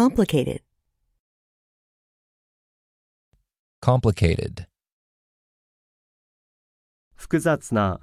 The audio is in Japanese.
complicated complicated 複雑な